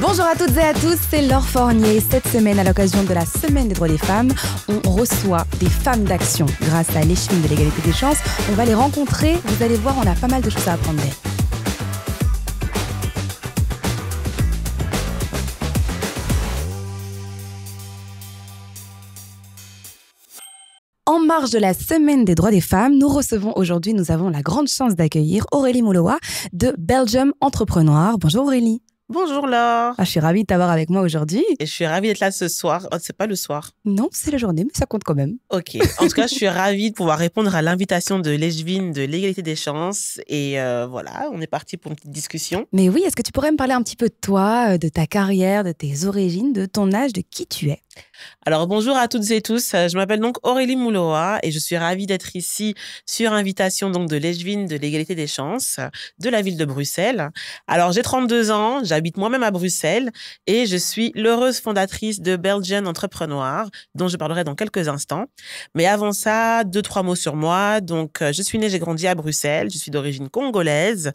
Bonjour à toutes et à tous, c'est Laure Fournier. Cette semaine, à l'occasion de la Semaine des droits des femmes, on reçoit des femmes d'action. Grâce à l'échine de l'égalité des chances, on va les rencontrer. Vous allez voir, on a pas mal de choses à apprendre d'elles. En marge de la semaine des droits des femmes, nous recevons aujourd'hui, nous avons la grande chance d'accueillir Aurélie Mouloa de Belgium Entrepreneur. Bonjour Aurélie. Bonjour Laure. Ah, je suis ravie de t'avoir avec moi aujourd'hui. Et je suis ravie d'être là ce soir. Oh, c'est pas le soir. Non, c'est la journée, mais ça compte quand même. Ok. En tout cas, je suis ravie de pouvoir répondre à l'invitation de Légevine de l'égalité des chances. Et euh, voilà, on est parti pour une petite discussion. Mais oui, est-ce que tu pourrais me parler un petit peu de toi, euh, de ta carrière, de tes origines, de ton âge, de qui tu es alors bonjour à toutes et tous, euh, je m'appelle donc Aurélie Mouloa et je suis ravie d'être ici sur invitation donc de l'Egevine de l'égalité des chances de la ville de Bruxelles. Alors j'ai 32 ans, j'habite moi-même à Bruxelles et je suis l'heureuse fondatrice de Belgian Entrepreneur dont je parlerai dans quelques instants. Mais avant ça, deux trois mots sur moi. Donc euh, je suis née, j'ai grandi à Bruxelles, je suis d'origine congolaise.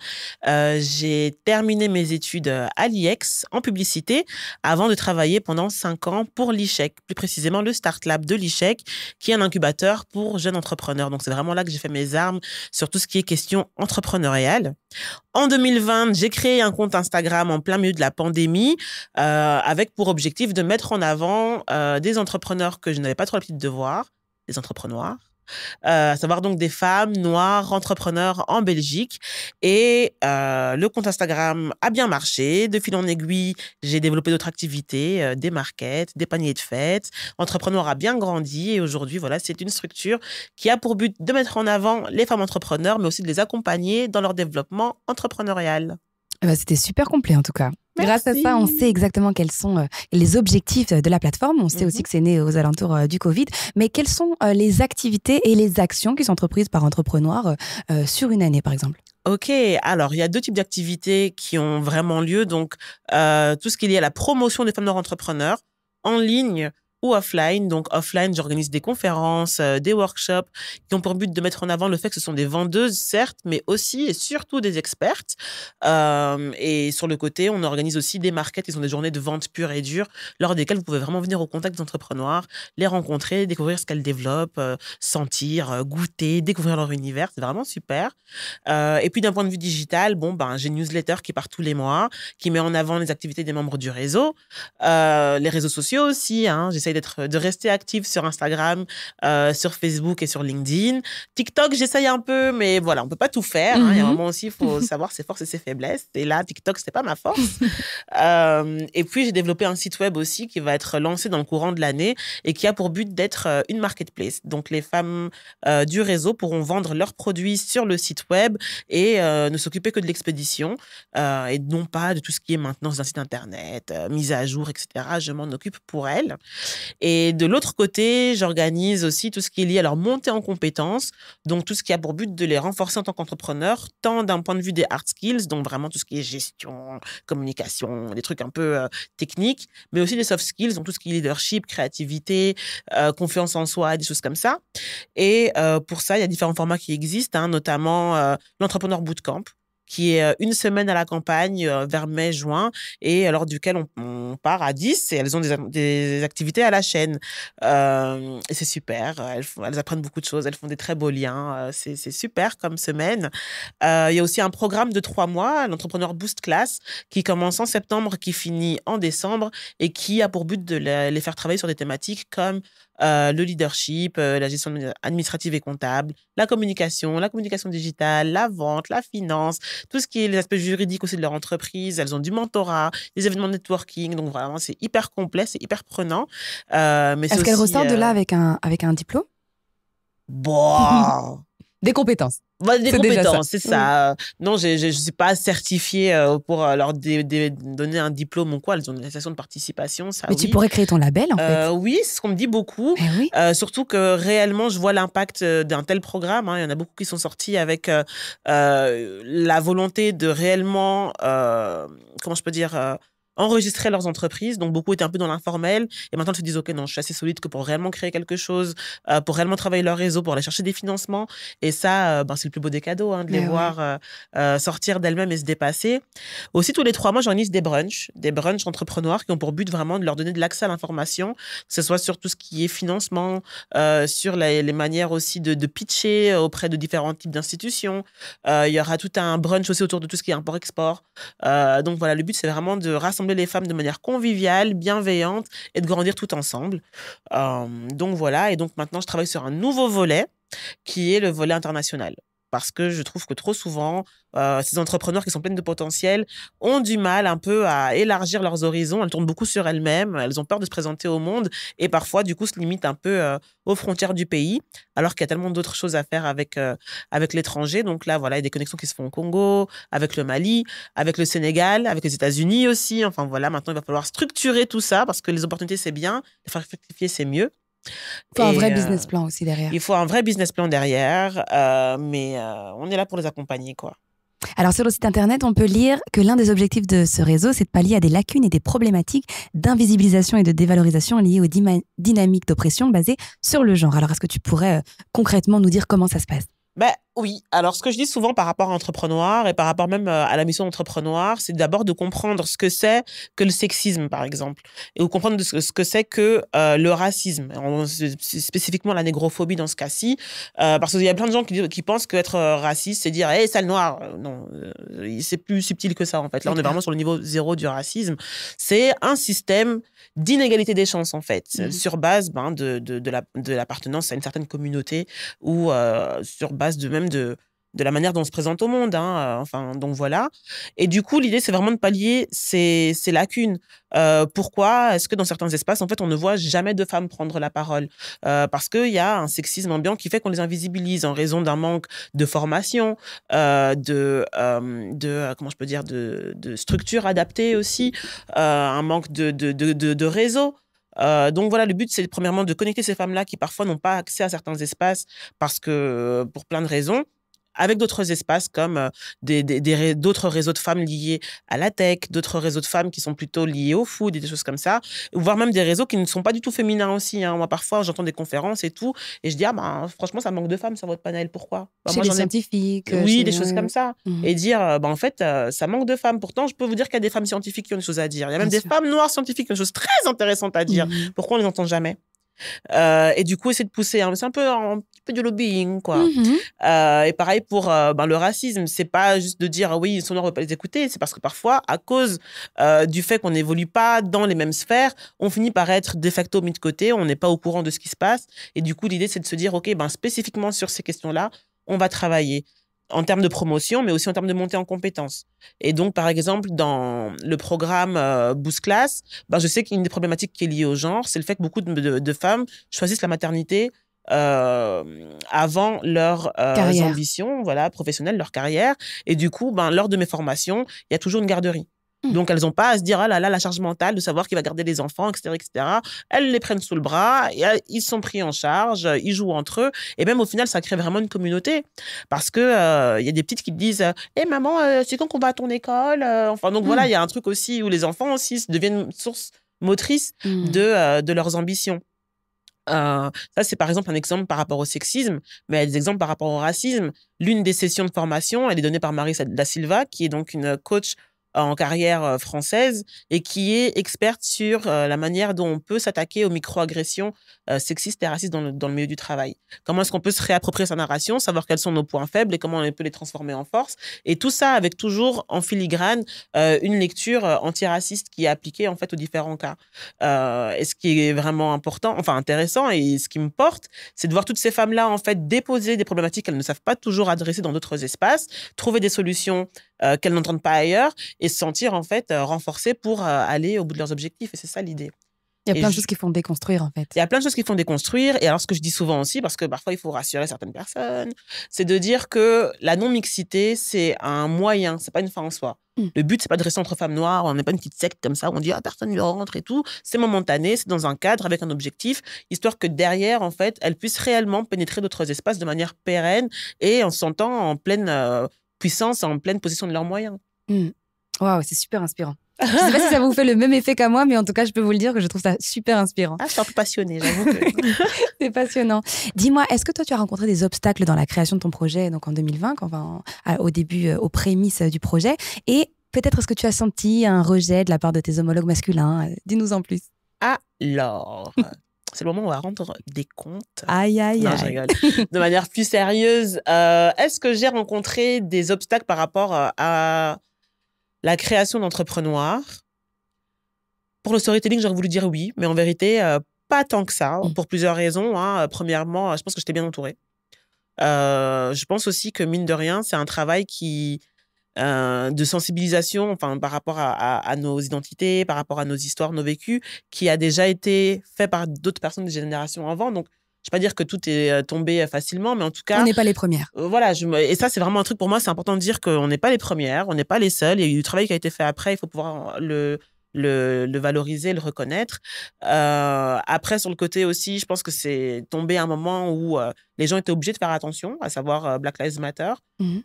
Euh, j'ai terminé mes études à l'IEX en publicité avant de travailler pendant cinq ans pour l'IEX E plus précisément le Start Lab de l'ICHEC, e qui est un incubateur pour jeunes entrepreneurs. Donc, c'est vraiment là que j'ai fait mes armes sur tout ce qui est question entrepreneuriale. En 2020, j'ai créé un compte Instagram en plein milieu de la pandémie euh, avec pour objectif de mettre en avant euh, des entrepreneurs que je n'avais pas trop l'habitude de voir, des entrepreneurs, euh, à savoir donc des femmes noires entrepreneurs en Belgique. Et euh, le compte Instagram a bien marché. De fil en aiguille, j'ai développé d'autres activités, euh, des markets, des paniers de fêtes. Entrepreneur a bien grandi et aujourd'hui, voilà, c'est une structure qui a pour but de mettre en avant les femmes entrepreneurs, mais aussi de les accompagner dans leur développement entrepreneurial. Eh ben, c'était super complet en tout cas. Grâce à ça, on sait exactement quels sont euh, les objectifs euh, de la plateforme. On sait mhm. aussi que c'est né aux alentours euh, du Covid. Mais quelles sont les activités et les actions qui sont entreprises par entrepreneurs sur une année, par exemple Ok, alors il y a deux types d'activités qui ont vraiment lieu. Donc, tout ce qui est lié à la promotion des femmes entrepreneurs en ligne, ou offline. Donc offline, j'organise des conférences, euh, des workshops qui ont pour but de mettre en avant le fait que ce sont des vendeuses, certes, mais aussi et surtout des expertes. Euh, et sur le côté, on organise aussi des markets qui sont des journées de vente pure et dure, lors desquelles vous pouvez vraiment venir au contact des entrepreneurs, les rencontrer, découvrir ce qu'elles développent, euh, sentir, goûter, découvrir leur univers. C'est vraiment super. et puis d'un point de vue digital, bon, ben, j'ai une newsletter qui part tous les mois, qui met en avant les activités des membres du réseau, les réseaux sociaux aussi. Hein. J'essaie euh, de rester active sur Instagram, euh, sur Facebook et sur LinkedIn. TikTok, j'essaye un peu, mais voilà, on peut pas tout faire. Hein. Il y a un mm-hmm. moment aussi, il faut savoir ses forces et ses faiblesses. Et là, TikTok, c'est pas ma force. Euh, et puis, j'ai développé un site web aussi qui va être lancé dans le courant de l'année et qui a pour but d'être une marketplace. Donc, les femmes du réseau pourront vendre leurs produits sur le site web et ne s'occuper que de l'expédition et non pas de tout ce qui est maintenance d'un site internet, mise à jour, etc. Je m'en occupe pour elles. Et de l'autre côté, j'organise aussi tout ce qui est lié à leur montée en compétences, donc tout ce qui a pour but de les renforcer en tant qu'entrepreneurs, tant d'un point de vue des hard skills, donc vraiment tout ce qui est gestion, communication, des trucs un peu euh, techniques, mais aussi des soft skills, donc tout ce qui est leadership, créativité, euh, confiance en soi, des choses comme ça. Et euh, pour ça, il y a différents formats qui existent, hein, notamment l'entrepreneur bootcamp, qui est une semaine à la campagne vers mai-juin et lors duquel on, part à 10 et elles ont des, activités à la chaîne. c'est super, elles, apprennent beaucoup de choses, elles font des très beaux liens, c'est super comme semaine. Il y a aussi un programme de trois mois, l'entrepreneur Boost Class, qui commence en septembre, qui finit en décembre et qui a pour but de les faire travailler sur des thématiques comme euh, le leadership, euh, la gestion administrative et comptable, la communication, la communication digitale, la vente, la finance, tout ce qui est les aspects juridiques aussi de leur entreprise. Elles ont du mentorat, des événements de networking. Donc vraiment, c'est hyper complet, c'est hyper prenant. Euh, Est-ce qu'elles ressortent de là euh, avec un, avec un diplôme Bon, des compétences. Bah, des compétences, c'est ça. Mm. Non, je ne suis pas certifiée euh, pour euh, leur donner un diplôme ou quoi. Elles ont une attestation de participation. Ça, Mais tu pourrais créer ton label, en fait. Euh, oui, c'est ce qu'on me dit beaucoup. Eh surtout que réellement, je vois l'impact d'un tel programme. Hein. Il y en a beaucoup qui sont sortis avec la volonté de réellement, comment je peux dire, enregistrer leurs entreprises. Donc, beaucoup étaient un peu dans l'informel. Et maintenant, ils se disent, OK, non, je suis assez solide que pour réellement créer quelque chose, euh, pour réellement travailler leur réseau, pour aller chercher des financements. Et ça, euh, ben, c'est le plus beau des cadeaux, hein, de les voir euh, sortir d'elles-mêmes et se dépasser. Aussi, tous les trois mois, j'organise des brunchs, des brunchs entrepreneurs qui ont pour but vraiment de leur donner de l'accès à l'information, que ce soit sur tout ce qui est financement, sur les, manières aussi de, de, pitcher auprès de différents types d'institutions. il y aura tout un brunch aussi autour de tout ce qui est import-export. donc, voilà, le but, c'est vraiment de rassembler les femmes de manière conviviale, bienveillante et de grandir tout ensemble. Euh, donc voilà, et donc maintenant je travaille sur un nouveau volet qui est le volet international parce que je trouve que trop souvent, euh, ces entrepreneurs qui sont pleines de potentiel ont du mal un peu à élargir leurs horizons. Elles tournent beaucoup sur elles-mêmes, elles ont peur de se présenter au monde et parfois, du coup, se limitent un peu euh, aux frontières du pays, alors qu'il y a tellement d'autres choses à faire avec, euh, avec l'étranger. Donc là, voilà, il y a des connexions qui se font au Congo, avec le Mali, avec le Sénégal, avec les États-Unis aussi. Enfin voilà, maintenant, il va falloir structurer tout ça parce que les opportunités, c'est bien, les faire fructifier, c'est mieux. Il faut un vrai euh, business plan aussi derrière. Il faut un vrai business plan derrière, euh, mais euh, on est là pour les accompagner, quoi. Alors sur le site internet, on peut lire que l'un des objectifs de ce réseau, c'est de pallier à des lacunes et des problématiques d'invisibilisation et de dévalorisation liées aux dynamiques d'oppression basées sur le genre. Alors est-ce que tu pourrais concrètement nous dire comment ça se passe bah, oui, alors ce que je dis souvent par rapport à entrepreneur et par rapport même euh, à la mission d'entrepreneur, c'est d'abord de comprendre ce que c'est que le sexisme, par exemple, et de comprendre ce que c'est que euh, le racisme, spécifiquement la négrophobie dans ce cas-ci, euh, parce qu'il y a plein de gens qui, pensent qu'être raciste, c'est dire, hé, sale noir. Non, c'est plus subtil que ça, en fait. Là, on est vraiment sur le niveau zéro du racisme. C'est un système d'inégalité des chances, en fait, mmh sur base ben, de, de, l'appartenance à une certaine communauté ou sur base de même de, la manière dont on se présente au monde. Hein, euh, enfin, donc voilà. Et du coup, l'idée, c'est vraiment de pallier ces, lacunes. Euh, pourquoi est-ce que dans certains espaces, en fait, on ne voit jamais de femmes prendre la parole euh, Parce qu'il y a un sexisme ambiant qui fait qu'on les invisibilise en raison d'un manque de formation, de, de comment je peux dire, de, de structure adaptée aussi, un manque de, de, de réseau. Euh, donc voilà, le but, c'est premièrement de connecter ces femmes-là qui parfois n'ont pas accès à certains espaces parce que, pour plein de raisons, avec d'autres espaces comme des, d'autres réseaux de femmes liés à la tech, d'autres réseaux de femmes qui sont plutôt liés au food et des choses comme ça, voire même des réseaux qui ne sont pas du tout féminins aussi. Hein. Moi, parfois, j'entends des conférences et tout, et je dis, ah ben, franchement, ça manque de femmes sur votre panel, pourquoi ben, Chez scientifiques. Oui, des choses comme ça. Mmh. Et dire, ben, en fait, ça manque de femmes. Pourtant, je peux vous dire qu'il y a des femmes scientifiques qui ont des choses à dire. Il y a même des femmes noires scientifiques qui ont des choses très intéressantes à dire. Mmh. Pourquoi on ne les entend jamais euh, et du coup, essayer de pousser. Hein. C'est un peu un peu du lobbying, quoi. Mm-hmm. Euh, et pareil pour euh, ben, le racisme. C'est pas juste de dire ah oui, ils sont noirs, on va pas les écouter. C'est parce que parfois, à cause du fait qu'on n'évolue pas dans les mêmes sphères, on finit par être de facto mis de côté. On n'est pas au courant de ce qui se passe. Et du coup, l'idée, c'est de se dire ok, ben spécifiquement sur ces questions-là, on va travailler en termes de promotion, mais aussi en termes de montée en compétences. Et donc, par exemple, dans le programme euh, Boost Class, ben, je sais qu'une des problématiques qui est liée au genre, c'est le fait que beaucoup de, femmes choisissent la maternité euh, avant leur euh, ambitions voilà, professionnelles, leur carrière. Et du coup, ben, lors de mes formations, il y a toujours une garderie. Mmh. Donc, elles n'ont pas à se dire, ah là là, la charge mentale de savoir qui va garder les enfants, etc., etc. Elles les prennent sous le bras, et, euh, ils sont pris en charge, euh, ils jouent entre eux. Et même au final, ça crée vraiment une communauté. Parce qu'il euh, y a des petites qui disent, hé «Eh, maman, c'est quand qu'on va à ton école? Enfin, donc mmh. voilà, il y a un truc aussi où les enfants aussi deviennent source motrice mmh. de, leurs ambitions. ça, c'est par exemple un exemple par rapport au sexisme, mais il y des exemples par rapport au racisme. L'une des sessions de formation, elle est donnée par Marie Da Silva, qui est donc une coach en carrière euh, française et qui est experte sur euh, la manière dont on peut s'attaquer aux microagressions euh, sexistes et racistes dans le, dans le milieu du travail. Comment est-ce qu'on peut se réapproprier sa narration, savoir quels sont nos points faibles et comment on peut les transformer en force. Et tout ça avec toujours en filigrane une lecture antiraciste qui est appliquée en fait aux différents cas. et ce qui est vraiment important, enfin intéressant et ce qui me porte, c'est de voir toutes ces femmes-là en fait déposer des problématiques qu'elles ne savent pas toujours adresser dans d'autres espaces, trouver des solutions euh, qu'elles n'entendent pas ailleurs et se sentir en fait euh, renforcées pour euh, aller au bout de leurs objectifs. Et c'est ça l'idée. Il y a plein de choses qui font déconstruire, en fait. Il y a plein de choses qui font déconstruire. Et alors, ce que je dis souvent aussi, parce que parfois, il faut rassurer certaines personnes, c'est de dire que la non-mixité, c'est un moyen, c'est pas une fin en soi. Hmm. Le but, c'est pas de rester entre femmes noires, on n'est pas une petite secte comme ça, on dit, ah, personne ne rentre et tout. C'est momentané, c'est dans un cadre, avec un objectif, histoire que derrière, en fait, elles puissent réellement pénétrer d'autres espaces de manière pérenne et en se sentant en pleine puissance en pleine possession de leurs moyens. Hmm. Waouh, c'est super inspirant. Je ne sais pas si ça vous fait le même effet qu'à moi, mais en tout cas, je peux vous le dire que je trouve ça super inspirant. Ah, je suis un peu passionnée, j'avoue. c'est passionnant. Dis-moi, est-ce que toi, tu as rencontré des obstacles dans la création de ton projet, donc en 2020, au début, euh, aux prémices euh, du projet Et peut-être est-ce que tu as senti un rejet de la part de tes homologues masculins euh, Dis-nous en plus. Alors, c'est le moment où on va rendre des comptes. Aïe, aïe, non, aïe. De manière plus sérieuse, euh, est-ce que j'ai rencontré des obstacles par rapport euh, à la création d'entrepreneurs Pour le storytelling, j'aurais voulu dire oui, mais en vérité, euh, pas tant que ça, mm. pour plusieurs raisons. Hein. Premièrement, je pense que j'étais bien entourée. je pense aussi que, mine de rien, c'est un travail qui euh, de sensibilisation, enfin par rapport à, nos identités, par rapport à nos histoires, nos vécus, qui a déjà été fait par d'autres personnes des générations avant. Donc je ne vais pas dire que tout est euh, tombé euh, facilement, mais en tout cas. On n'est pas les premières. voilà, je et ça, c'est vraiment un truc pour moi, c'est important de dire qu'on n'est pas les premières, on n'est pas les seules. Il y a eu du travail qui a été fait après, il faut pouvoir le, le, valoriser, le reconnaître. après, sur le côté aussi, je pense que c'est tombé à un moment où les gens étaient obligés de faire attention, à savoir Black Lives Matter. Mmh.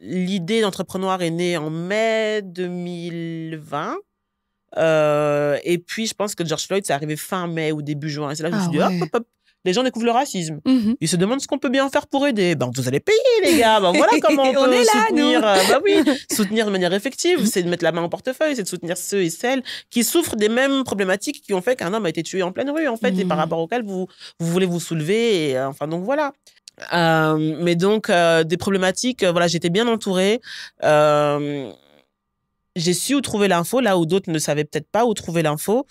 L'idée d'entrepreneur est née en mai 2020. Euh, et puis, je pense que George Floyd, c'est arrivé fin mai ou début juin. C'est là que je me ah les gens découvrent le racisme. Mhm. Ils se demandent ce qu'on peut bien faire pour aider. Ben, vous allez payer, les gars. Ben, voilà comment on, peut soutenir. Euh, ben soutenir de manière effective, c'est de mettre la main au portefeuille, c'est de soutenir ceux et celles qui souffrent des mêmes problématiques qui ont fait qu'un homme a été tué en pleine rue, en fait, et par mhm. rapport auxquelles vous, vous voulez vous soulever. Euh, enfin, donc voilà. Euh, mais donc, euh, des problématiques, euh, voilà, j'étais bien entourée. j'ai su où trouver l'info, là où d'autres ne savaient peut-être pas où trouver l'info.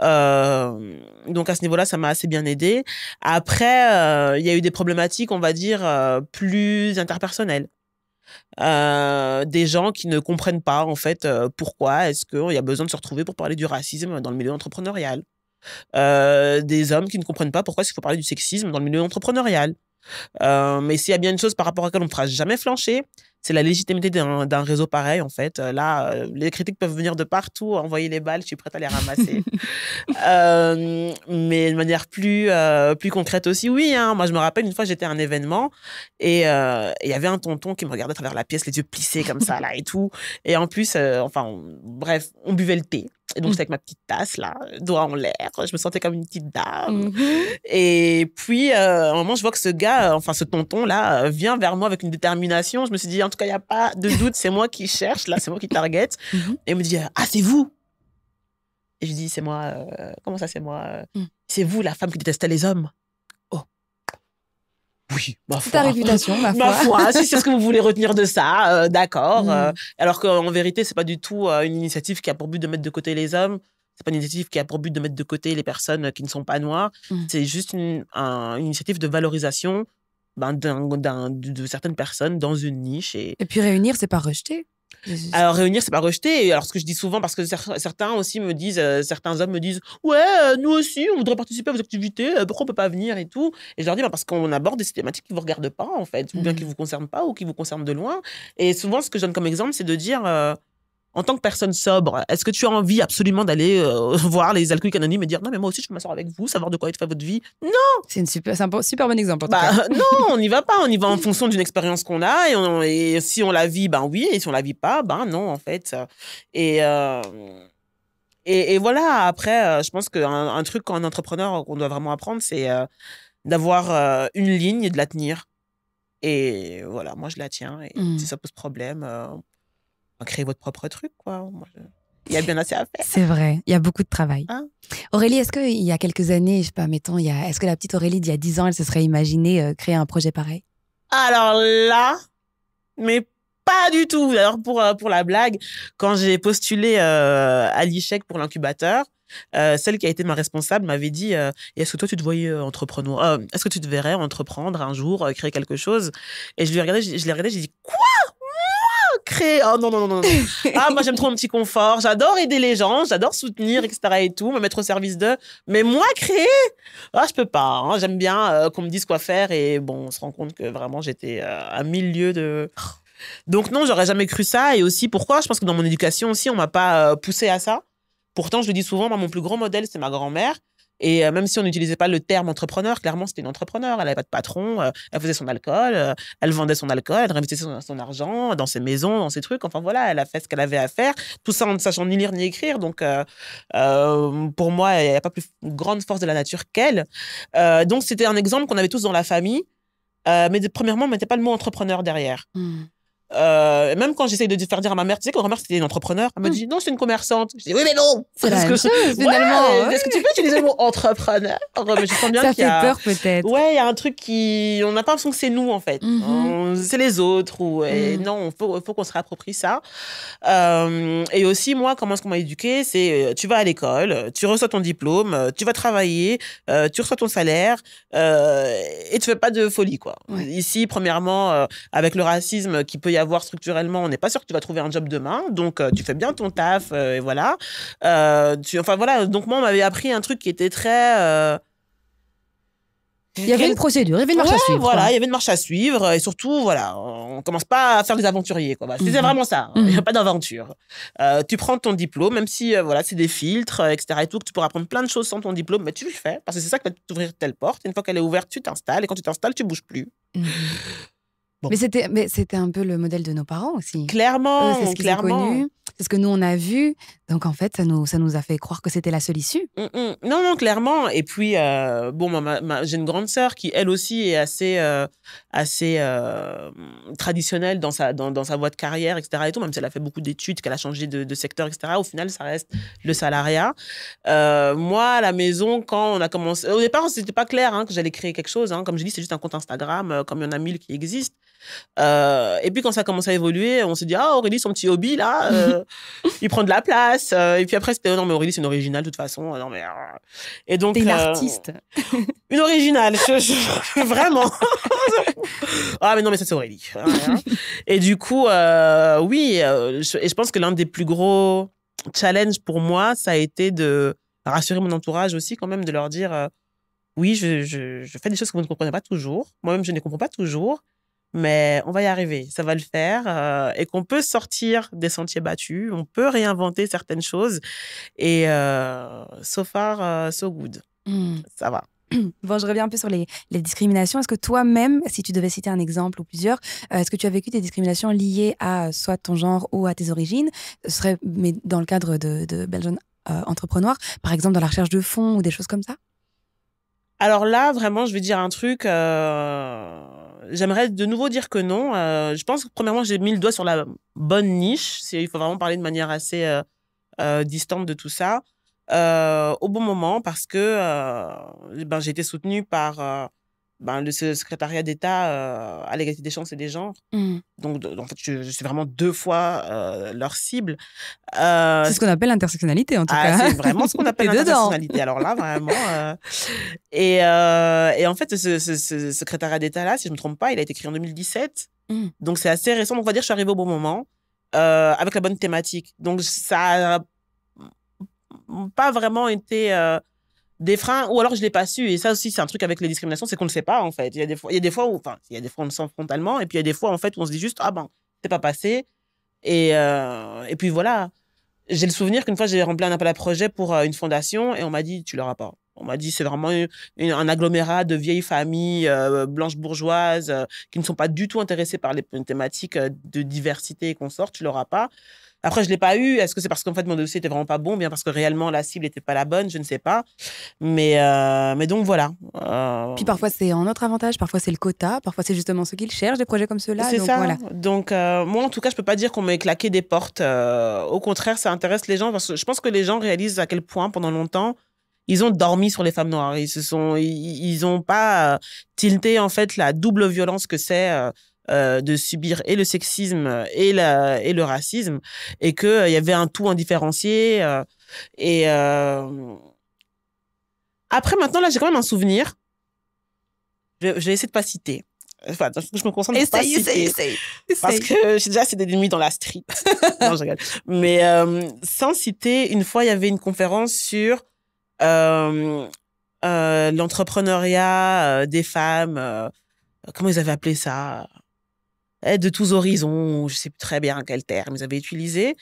donc, à ce niveau-là, ça m'a assez bien aidée. Après, il y a eu des problématiques, on va dire, plus interpersonnelles. des gens qui ne comprennent pas en fait pourquoi est-ce qu'il y a besoin de se retrouver pour parler du racisme dans le milieu entrepreneurial. des hommes qui ne comprennent pas pourquoi est-ce qu'il faut parler du sexisme dans le milieu entrepreneurial. Euh, mais s'il y a bien une chose par rapport à laquelle on ne fera jamais flancher, c'est la légitimité d'un réseau pareil, en fait. Euh, là, euh, les critiques peuvent venir de partout, envoyer les balles, je suis prête à les ramasser. mais de manière plus, plus concrète aussi, oui. Hein. Moi, je me rappelle, une fois, j'étais à un événement et il y avait un tonton qui me regardait à travers la pièce, les yeux plissés comme ça, là, et tout. Et en plus, enfin, bref, on buvait le thé. Et donc, mm. avec ma petite tasse, là, doigt en l'air. Je me sentais comme une petite dame. Mm-hmm. Et puis, euh, à un moment, je vois que ce gars, euh, enfin, ce tonton, là, euh, vient vers moi avec une détermination. Je me suis dit, en tout cas, il n'y a pas de doute, c'est moi qui cherche, là, c'est moi qui target. Mm-hmm. Et il me dit, ah, c'est vous Et je dis, c'est moi. comment ça, c'est moi mm. C'est vous, la femme qui détestait les hommes oui, ma foi. ta réputation, ma foi. ma foi, si c'est ce que vous voulez retenir de ça, euh, d'accord. Mm. Euh, alors qu'en vérité, c'est pas du tout euh, une initiative qui a pour but de mettre de côté les hommes. C'est pas une initiative qui a pour but de mettre de côté les personnes qui ne sont pas noires. Mm. C'est juste une, initiative de valorisation ben, de certaines personnes dans une niche. Et, puis réunir, c'est pas rejeter. Alors réunir, c'est pas rejeter. Alors ce que je dis souvent, parce que certains aussi me disent, euh, certains hommes me disent, ouais, euh, nous aussi, on voudrait participer à vos activités. Euh, pourquoi on peut pas venir et tout Et je leur dis, bah, parce qu'on aborde des thématiques qui vous regardent pas en fait, ou bien qui qui mmh. vous concernent pas, ou qui vous concernent de loin. Et souvent, ce que je donne comme exemple, c'est de dire en tant que personne sobre, est-ce que tu as envie absolument d'aller euh, voir les alcooliques anonymes et dire non mais moi aussi je peux m'asseoir avec vous, savoir de quoi est fait votre vie Non. C'est une super, un super bon exemple. En tout bah, cas. non, on n'y va pas, on y va en fonction d'une expérience qu'on a et, si on la vit, ben oui, et si on la vit pas, ben non en fait. Et euh, et, voilà. Après, euh, je pense qu'un un truc qu'un entrepreneur qu'on doit vraiment apprendre, c'est d'avoir une ligne et de la tenir. Et voilà, moi je la tiens. Et mmh. si ça pose problème, créer votre propre truc, quoi. Il y a bien assez à faire. C'est vrai, il y a beaucoup de travail. Hein Aurélie, est-ce qu'il y a quelques années, je sais pas, mettons, il y est-ce que la petite Aurélie d'il y a 10 ans, elle se serait imaginée euh, créer un projet pareil Alors là, mais pas du tout. D'ailleurs, pour, euh, pour la blague, quand j'ai postulé euh, à l'ICHEC e pour l'incubateur, celle qui a été ma responsable m'avait dit Est-ce que toi, tu te voyais entrepreneur Est-ce que tu te verrais entreprendre un jour, créer quelque chose Et je lui ai regardé, je, je l'ai regardé, j'ai dit Quoi créer. Oh non, non, non, non. ah, moi, j'aime trop mon petit confort. J'adore aider les gens, j'adore soutenir, etc. et tout, me mettre au service d'eux. Mais moi, créer, ah, je peux pas. Hein. J'aime bien euh, qu'on me dise quoi faire. Et bon, on se rend compte que vraiment, j'étais euh, à mille lieues de. Donc, non, j'aurais jamais cru ça. Et aussi, pourquoi Je pense que dans mon éducation aussi, on m'a pas euh, poussé à ça. Pourtant, je le dis souvent, mon plus grand modèle, c'est ma grand-mère. Et euh, même si on n'utilisait pas le terme entrepreneur, clairement, c'était une entrepreneur. Elle n'avait pas de patron, euh, elle faisait son alcool, euh, elle vendait son alcool, elle réinvestissait son, argent dans ses maisons, dans ses trucs. Enfin voilà, elle a fait ce qu'elle avait à faire, tout ça en ne sachant ni lire ni écrire. Donc pour moi, il n'y a pas plus grande force de la nature qu'elle. donc c'était un exemple qu'on avait tous dans la famille. mais premièrement, on ne mettait pas le mot entrepreneur derrière. Mmh. Euh, même quand j'essaye de faire dire à ma mère, tu sais que ma mère c'était une entrepreneur, elle me hmm. dit non, c'est une commerçante. Je dis oui, mais non C'est la que finalement. Hein. Est-ce que tu peux utiliser le mot entrepreneur Ça fait peur, peut-être. Ouais, il y a un truc qui. On n'a pas l'impression que c'est nous, en fait. Mhm. C'est les autres. Ou... Hmm. Non, il faut, qu'on se réapproprie ça. Euh, et aussi, moi, comment est-ce qu'on m'a éduqué C'est euh, tu vas à l'école, tu reçois ton diplôme, tu vas travailler, tu reçois ton salaire et tu fais pas de folie, quoi. Ici, premièrement, avec le racisme qui peut y avoir avoir structurellement, on n'est pas sûr que tu vas trouver un job demain. Donc, euh, tu fais bien ton taf, euh, et voilà. Euh, tu, enfin, voilà. Donc, moi, on m'avait appris un truc qui était très. Il y avait une procédure, il y avait une marche à suivre. Voilà, il y avait une marche à suivre et surtout, voilà, on commence pas à faire des aventuriers. Quoi. C'est mhm. vraiment ça. Hein. Il n'y a mhm. pas d'aventure. tu prends ton diplôme, même si voilà, c'est des filtres, etc. Et tout, que tu pourras apprendre plein de choses sans ton diplôme, mais tu le fais parce que c'est ça qui va t'ouvrir telle porte. Une fois qu'elle est ouverte, tu t'installes et quand tu t'installes, tu bouges plus. Mhm. Mais c'était, mais c'était un peu le modèle de nos parents aussi. Clairement, c'est ce qu'ils clairement. Ont connu. C'est ce que nous, on a vu. Donc, en fait, ça nous, ça nous a fait croire que c'était la seule issue. Mm, mm. Non, non, clairement. Et puis, euh, bon, j'ai une grande sœur qui, elle aussi, est assez, euh, assez euh, traditionnelle dans sa, dans, dans, sa voie de carrière, etc. Et tout, même si elle a fait beaucoup d'études, qu'elle a changé de, secteur, etc. Au final, ça reste le salariat. Euh, moi, à la maison, quand on a commencé... Au départ, c'était pas clair hein, que j'allais créer quelque chose. Hein. Comme je dis, c'est juste un compte Instagram, comme il y en a mille qui existent. et puis, quand ça a commencé à évoluer, on s'est dit, ah, Aurélie, son petit hobby, là... Euh, il prend de la place. Euh, et puis après, c'était oh, non, mais Aurélie, c'est une originale de toute façon. Euh, non, mais. Et donc. T'es une artiste. une originale, vraiment. ah, mais non, mais ça, c'est Aurélie. Hein, hein. et du coup, oui, je, et je pense que l'un des plus gros challenges pour moi, ça a été de rassurer mon entourage aussi, quand même, de leur dire oui, je, je, fais des choses que vous ne comprenez pas toujours. Moi-même, je ne les comprends pas toujours mais on va y arriver, ça va le faire, euh, et qu'on peut sortir des sentiers battus, on peut réinventer certaines choses, et euh, so far, euh, so good, mmh. ça va. Bon, je reviens un peu sur les, les discriminations. Est-ce que toi-même, si tu devais citer un exemple ou plusieurs, est-ce que tu as vécu des discriminations liées à soit ton genre ou à tes origines Ce serait, mais dans le cadre de, de Belgian Entrepreneur, par exemple dans la recherche de fonds ou des choses comme ça Alors là, vraiment, je vais dire un truc. J'aimerais de nouveau dire que non. Euh, je pense que, premièrement, j'ai mis le doigt sur la bonne niche. Il faut vraiment parler de manière assez euh, euh, distante de tout ça. au bon moment, parce que ben, j'ai été soutenue par ben, le secrétariat d'État euh, à l'égalité des chances et des genres. Mmh. Donc, en fait, je, suis vraiment deux fois euh, leur cible. Euh, c'est ce qu'on appelle l'intersectionnalité, en tout ah, cas. C'est vraiment ce qu'on appelle l'intersectionnalité. Alors là, vraiment. Et, et, en fait, ce, secrétariat d'État-là, si je ne me trompe pas, il a été créé en 2017. Mmh. Donc, c'est assez récent. on va dire que je suis arrivée au bon moment, avec la bonne thématique. Donc, ça n'a pas vraiment été des freins, ou alors je ne l'ai pas su. Et ça aussi, c'est un truc avec les discriminations, c'est qu'on ne sait pas, en fait. Il y a des fois, il y a des fois où, enfin, il y a des fois, on le sent frontalement, et puis il y a des fois, en fait, où on se dit juste, ah ben, c'est pas passé. Et, euh, puis voilà. J'ai le souvenir qu'une fois, j'ai rempli un appel à projet pour euh, une fondation, et on m'a dit, tu l'auras pas. On m'a dit, c'est vraiment un agglomérat de vieilles familles euh, blanches bourgeoises qui ne sont pas du tout intéressées par les thématiques de diversité et qu'on sort, tu l'auras pas. Après, je ne l'ai pas eu. Est-ce que c'est parce qu'en fait, mon dossier n'était vraiment pas bon, bien parce que réellement, la cible n'était pas la bonne Je ne sais pas. Mais, euh, mais donc, voilà. Euh, Puis parfois, c'est en autre avantage, parfois, c'est le quota, parfois, c'est justement ce qu'ils cherchent, des projets comme ceux-là. C'est ça. Donc, euh, moi, en tout cas, je ne peux pas dire qu'on m'ait claqué des portes. au contraire, ça intéresse les gens parce que je pense que les gens réalisent à quel point, pendant longtemps, ils ont dormi sur les femmes noires. Ils se sont, ils, pas tilté en fait la double violence que c'est euh, de subir et le sexisme et, et le racisme, et qu'il euh, y avait un tout indifférencié. Euh, et après, maintenant, là, j'ai quand même un souvenir. Je, vais essayer de pas citer. Enfin, je me concentre essaye, pas essaye, Parce que j'ai déjà des ennemis dans la street. non, je rigole. Mais sans citer, une fois, il y avait une conférence sur l'entrepreneuriat des femmes comment ils avaient appelé ça eh, de tous horizons, je sais très bien quel terme ils avaient utilisé.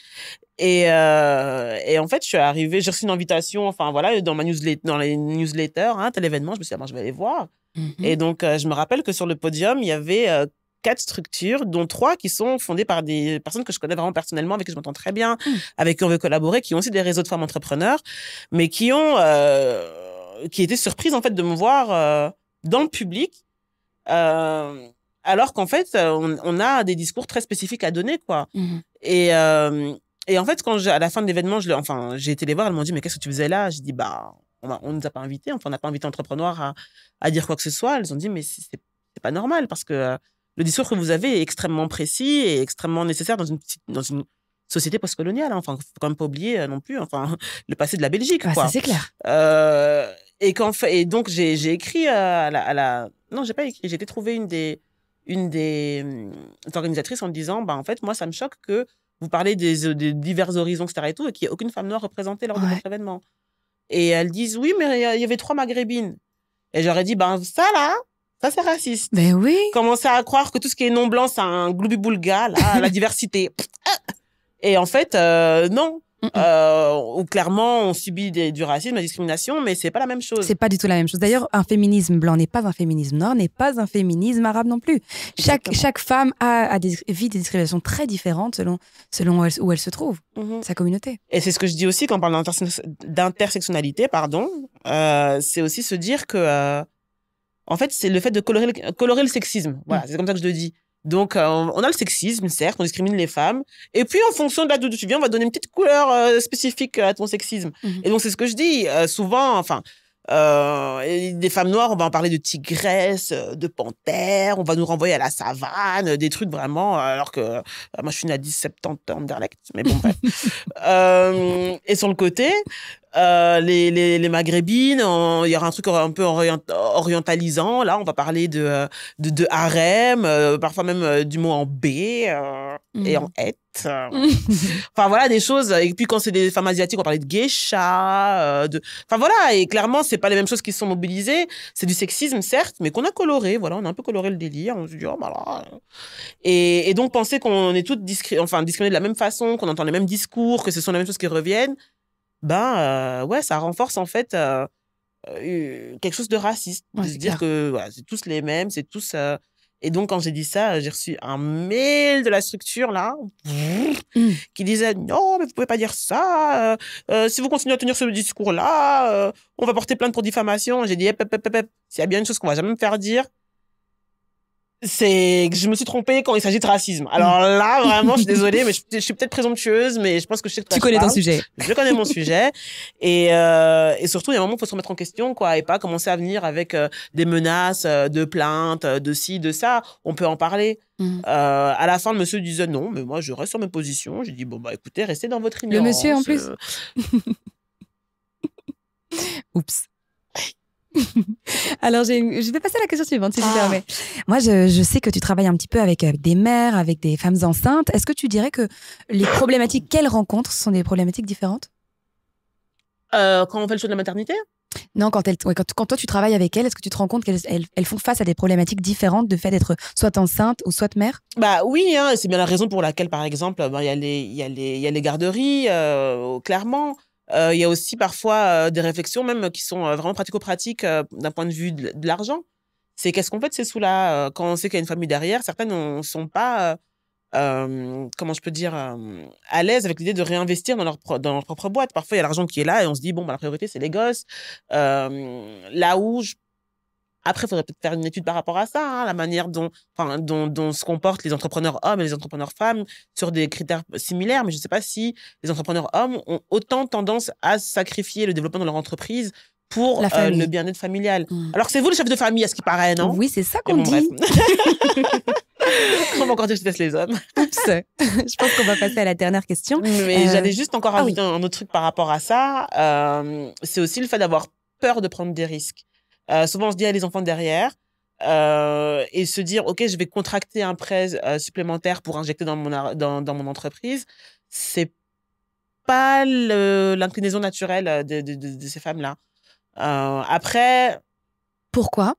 Euh, et, en fait, je suis arrivée, j'ai reçu une invitation, enfin voilà, dans, ma newsletter, dans les newsletters, hein, tel événement, je me suis dit, ah ben, je vais aller voir. Mmh et donc, euh, je me rappelle que sur le podium, il y avait euh, quatre structures, dont trois qui sont fondées par des personnes que je connais vraiment personnellement, avec qui je m'entends très bien, mmh. avec qui on veut collaborer, qui ont aussi des réseaux de femmes entrepreneurs, mais qui ont, qui étaient surprises en fait de me voir dans le public alors qu'en fait, euh, on, a des discours très spécifiques à donner, quoi. Mhm. Et, euh, et, en fait, quand à la fin de l'événement, je enfin, j'ai été les voir, elles m'ont dit, mais qu'est-ce que tu faisais là J'ai dit, bah, on ne nous a pas invités, enfin, on n'a pas invité l'entrepreneur à, à, dire quoi que ce soit. Elles ont dit, mais c'est pas normal parce que euh, le discours que vous avez est extrêmement précis et extrêmement nécessaire dans une, dans une société postcoloniale. Hein. Enfin, faut quand même pas oublier non plus, enfin, le passé de la Belgique. quoi c'est clair. et, et donc, j'ai écrit à la, à la, Non, j'ai pas écrit, j'ai été trouver une des une des, hum, organisatrices en disant bah, En fait, moi, ça me choque que vous parlez des, euh, divers horizons, etc. et tout, et qu'il n'y ait aucune femme noire représentée lors de votre événement. Et elles disent Oui, mais euh, il y avait trois maghrébines. Et j'aurais dit Ben, ça là, ça, c'est raciste. Ben oui. Commencer à croire que tout ce qui est non-blanc, c'est un gloubi la diversité. Et en fait, euh, non. Mm, mm. Euh, où clairement on subit du racisme, de la discrimination, mais c'est pas la même chose. C'est pas du tout la même chose. D'ailleurs, un féminisme blanc n'est pas un féminisme noir, n'est pas un féminisme arabe non plus. Chaque, chaque femme a, a des, vit des discriminations très différentes selon, selon où, elle, se trouve, mm-hmm. sa communauté. Et c'est ce que je dis aussi quand on parle d'intersectionnalité, pardon, euh, c'est aussi se dire que, euh, en fait, c'est le fait de colorer colorer le sexisme. Voilà, mm. c'est comme ça que je le dis. Donc, euh, on a le sexisme, certes, on discrimine les femmes. Et puis, en fonction de là d'où tu viens, on va donner une petite couleur euh, spécifique euh, à ton sexisme. Mhm. Et donc, c'est ce que je dis. souvent, enfin, des femmes noires, on va en parler de tigresses, de panthères, on va nous renvoyer à la savane, des trucs vraiment, alors que moi, je suis née à 10 en mais bon, bref. et sur le côté, euh, les, les, les, maghrébines, il y aura un truc un peu orientalisant. Là, on va parler de, de, de harem, euh, parfois même euh, du mot en B et en mm. et. enfin voilà des choses. Et puis quand c'est des femmes asiatiques, on parlait de geisha, de. Enfin voilà. Et clairement, c'est pas les mêmes choses qui sont mobilisées. C'est du sexisme certes, mais qu'on a coloré. Voilà, on a un peu coloré le délire. On se dit oh bah là Et, donc penser qu'on est toutes discri enfin discriminées de la même façon, qu'on entend les mêmes discours, que ce sont les mêmes choses qui reviennent ben euh, ouais, ça renforce en fait euh, euh, quelque chose de raciste. de se dire que voilà, c'est tous les mêmes, c'est tous. Et donc, quand j'ai dit ça, j'ai reçu un mail de la structure, là, mmh. qui disait Non, mais vous pouvez pas dire ça. si vous continuez à tenir ce discours-là, on va porter plainte pour diffamation. J'ai dit S'il y a bien une chose qu'on va jamais me faire dire, c'est que je me suis trompée quand il s'agit de racisme. Alors là, vraiment, je suis désolée, mais je, suis peut-être présomptueuse, mais je pense que je sais que Tu connais ton sujet. Je connais mon sujet. Et, euh, et surtout, il y a un moment où il faut se remettre en question, quoi, et pas commencer à venir avec euh, des menaces, euh, de plaintes, euh, de ci, de ça. On peut en parler. Mm. à la fin, le monsieur disait non, mais moi, je reste sur mes positions. J'ai dit, bon, bah écoutez, restez dans votre ignorance. Le monsieur, en plus. Oups. Alors, je vais passer à la question suivante, si tu ah. permets. Moi, je, sais que tu travailles un petit peu avec, euh, des mères, avec des femmes enceintes. Est-ce que tu dirais que les problématiques qu'elles rencontrent sont des problématiques différentes euh, Quand on fait le choix de la maternité Non, quand, elles, quand, toi tu travailles avec elles, est-ce que tu te rends compte qu'elles elles, font face à des problématiques différentes de fait d'être soit enceinte ou soit mère Bah oui, hein, c'est bien la raison pour laquelle, par exemple, ben, il y, y, a les garderies, euh, clairement. Euh, il y a aussi parfois euh, des réflexions même qui sont euh, vraiment pratico-pratiques d'un point de vue de, l'argent. C'est qu'est-ce qu'on fait de ces sous-là Quand on sait qu'il y a une famille derrière, certaines ne sont pas... comment je peux dire, à l'aise avec l'idée de réinvestir dans leur, dans leur propre boîte. Parfois, il y a l'argent qui est là et on se dit, bon, bah, la priorité, c'est les gosses. là où je après, il faudrait peut-être faire une étude par rapport à ça, hein, la manière dont, dont, dont, se comportent les entrepreneurs hommes et les entrepreneurs femmes sur des critères similaires. Mais je ne sais pas si les entrepreneurs hommes ont autant tendance à sacrifier le développement de leur entreprise pour euh, le bien-être familial. Mmh. Alors, c'est vous le chef de famille, à ce qui paraît, non Oui, c'est ça qu'on dit. on va encore dire que je les hommes. je pense qu'on va passer à la dernière question. Mais euh, j'allais juste encore ah ajouter un autre truc par rapport à ça. Euh, c'est aussi le fait d'avoir peur de prendre des risques. Euh, souvent, on se dit, il ah, les enfants derrière. Euh, et se dire, OK, je vais contracter un prêt euh, supplémentaire pour injecter dans mon, dans, mon entreprise, c'est pas l'inclinaison naturelle de, ces femmes-là. après. Pourquoi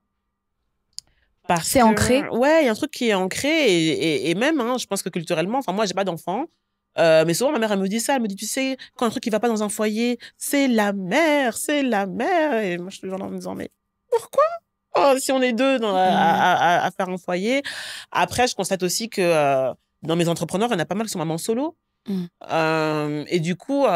c'est ancré. Ouais, il y a un truc qui est ancré et, même, hein, je pense que culturellement, enfin moi j'ai pas d'enfants mais souvent ma mère elle me dit ça, elle me dit tu sais quand un truc qui va pas dans un foyer, c'est la mère, c'est la mère et moi je suis toujours en me disant mais pourquoi euh, Si on est deux mmh. à, faire un foyer. Après, je constate aussi que euh, dans mes entrepreneurs, il y en a pas mal qui sont mamans solo. Mmh. Euh, et du coup,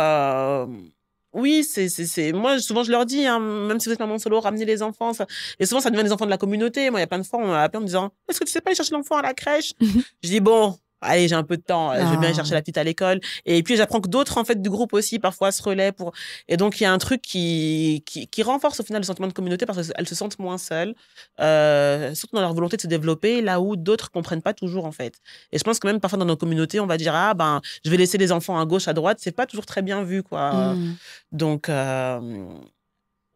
oui, c'est moi souvent je leur dis, hein, même si vous êtes maman solo, ramenez les enfants. Et souvent ça devient des enfants de la communauté. Moi, il y a plein de fois on m'appelle en me disant, est-ce que tu sais pas aller chercher l'enfant à la crèche mmh. Je dis bon, allez, j'ai un peu de temps, euh, je vais bien chercher ah. la petite à l'école. Et puis j'apprends que d'autres en fait du groupe aussi parfois se relaient pour. Et donc il y a un truc qui, qui, qui renforce au final le sentiment de communauté parce qu'elles se sentent moins seules, euh, surtout dans leur volonté de se développer, là où d'autres comprennent pas toujours en fait. Et je pense que même parfois dans nos communautés, on va dire ah ben je vais laisser les enfants à gauche à droite, c'est pas toujours très bien vu quoi. Mmh. Donc euh,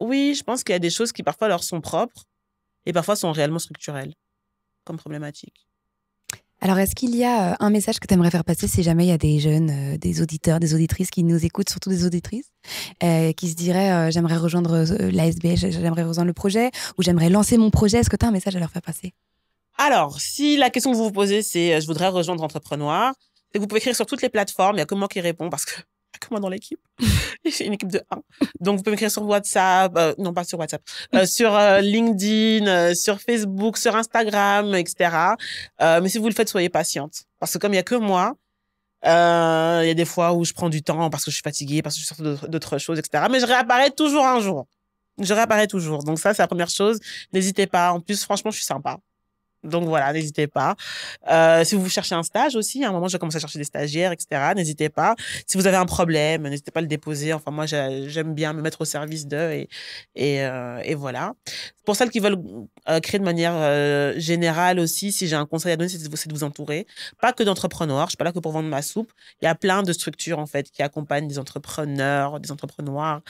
oui, je pense qu'il y a des choses qui parfois leur sont propres et parfois sont réellement structurelles comme problématique. Alors, est-ce qu'il y a euh, un message que tu aimerais faire passer si jamais il y a des jeunes, euh, des auditeurs, des auditrices qui nous écoutent, surtout des auditrices, euh, qui se diraient j'aimerais rejoindre l'ASB, j'aimerais rejoindre le projet ou j'aimerais lancer mon projet Est-ce que tu as un message à leur faire passer Alors, si la question que vous vous posez, c'est je voudrais rejoindre Entrepreneur, vous pouvez écrire sur toutes les plateformes, il n'y a que moi qui réponds parce que que moi dans l'équipe. J'ai une équipe de 1. Donc, vous pouvez m'écrire sur WhatsApp, euh, non pas sur WhatsApp, euh, mm. sur euh, LinkedIn, sur Facebook, sur Instagram, etc. mais si vous le faites, soyez patiente. Parce que comme il n'y a que moi, il y a des fois où je prends du temps parce que je suis fatiguée, parce que je suis d'autres choses, etc. Mais je réapparais toujours un jour. Je réapparais toujours. Donc ça, c'est la première chose. N'hésitez pas. En plus, franchement, je suis sympa. Donc voilà, n'hésitez pas. Euh, si vous cherchez un stage aussi, à un moment, vais commencer à chercher des stagiaires, etc. N'hésitez pas. Si vous avez un problème, n'hésitez pas à le déposer. Enfin, moi, j'aime bien me mettre au service d'eux et, et, euh, voilà. Pour celles qui veulent euh, créer de manière générale aussi, si j'ai un conseil à donner, c'est de, de, vous entourer. Pas que d'entrepreneurs. Je suis pas là que pour vendre ma soupe. Il y a plein de structures, en fait, qui accompagnent des entrepreneurs, des entrepreneurs,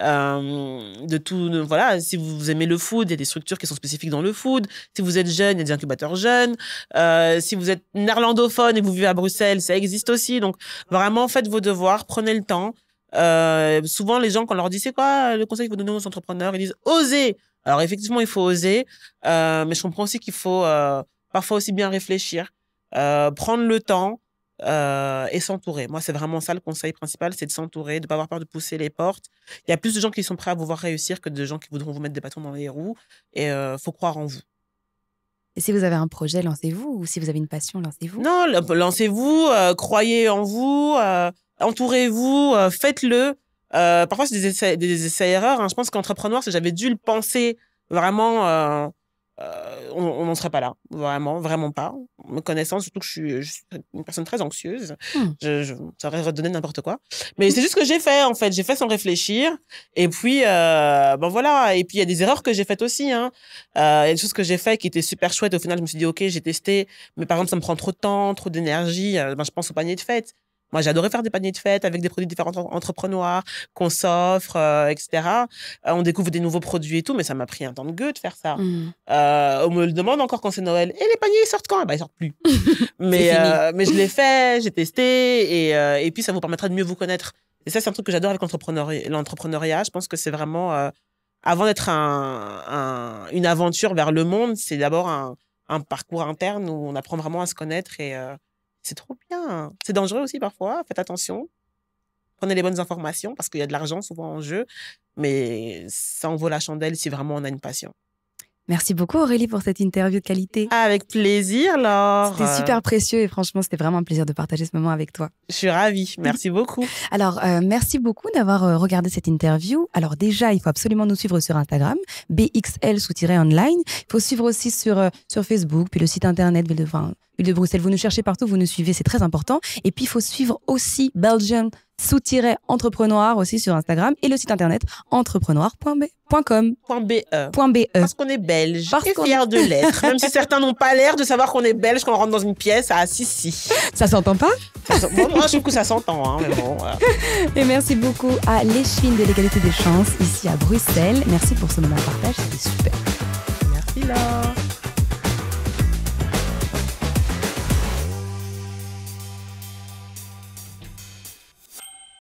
de tout. voilà, si vous aimez le food, il y a des structures qui sont spécifiques dans le food. Si vous êtes jeune, il y a des incubateur jeune. Euh, si vous êtes néerlandophone et vous vivez à Bruxelles, ça existe aussi. Donc, vraiment, faites vos devoirs, prenez le temps. Euh, souvent, les gens, quand on leur dit c'est quoi le conseil que vous donnez aux entrepreneurs, ils disent osez. Alors, effectivement, il faut oser, euh, mais je comprends aussi qu'il faut parfois aussi bien réfléchir, prendre le temps. et s'entourer. Moi, c'est vraiment ça le conseil principal, c'est de s'entourer, de ne pas avoir peur de pousser les portes. Il y a plus de gens qui sont prêts à vous voir réussir que de gens qui voudront vous mettre des bâtons dans les roues. Et euh, faut croire en vous. Et si vous avez un projet, lancez-vous. Ou si vous avez une passion, lancez-vous. Non, lancez-vous, euh, croyez en vous, euh, entourez-vous, euh, faites-le. parfois, c'est des essais-erreurs. Des essais hein. Je pense si j'avais dû le penser vraiment euh, on n'en serait pas là, vraiment, vraiment pas. Me connaissant, surtout que je suis, une personne très anxieuse, mmh. je, je, ça aurait redonné n'importe quoi. Mais c'est juste ce que j'ai fait, en fait, j'ai fait sans réfléchir. Et puis, euh, ben voilà. Et puis, il y a des erreurs que j'ai faites aussi. Il hein. euh, y a des choses que j'ai faites qui étaient super chouettes. Au final, je me suis dit, OK, j'ai testé, mais par exemple, ça me prend trop de temps, trop d'énergie. Euh, ben, je pense au panier de fête. Moi, j'adorais faire des paniers de fête avec des produits différents entrepreneurs qu'on s'offre, euh, etc. Euh, on découvre des nouveaux produits et tout, mais ça m'a pris un temps de gueule de faire ça. Mm. Euh, on me le demande encore quand c'est Noël. Et les paniers, ils sortent quand ah Bah, ben, ils sortent plus. mais, euh, mais je l'ai fait, j'ai testé, et, et, puis ça vous permettra de mieux vous connaître. Et ça, c'est un truc que j'adore avec l'entrepreneuriat. Je pense que c'est vraiment, avant d'être un, une aventure vers le monde, c'est d'abord un, un, parcours interne où on apprend vraiment à se connaître et c'est trop bien. C'est dangereux aussi parfois. Faites attention. Prenez les bonnes informations parce qu'il y a de l'argent souvent en jeu. Mais ça en vaut la chandelle si vraiment on a une passion. Merci beaucoup Aurélie pour cette interview de qualité. Avec plaisir Laure. C'était super précieux et franchement c'était vraiment un plaisir de partager ce moment avec toi. Je suis ravie, merci beaucoup. Alors euh, merci beaucoup d'avoir euh, regardé cette interview. Alors déjà il faut absolument nous suivre sur Instagram, BXL online Il faut suivre aussi sur, euh, sur Facebook, puis le site internet Ville de, Ville de Bruxelles. Vous nous cherchez partout, vous nous suivez, c'est très important. Et puis il faut suivre aussi Belgian sous-entrepreneur aussi sur Instagram et le site internet entrepreneur.com. E. E. Parce qu'on est belge Parce est fier de l'être. Même si certains n'ont pas l'air de savoir qu'on est belge quand on rentre dans une pièce. à ah, si, si. Ça s'entend pas Moi, du coup ça s'entend. Hein, bon, Et merci beaucoup à l'échine de l'égalité des chances ici à Bruxelles. Merci pour ce moment partage. C'était super. Merci, Laure.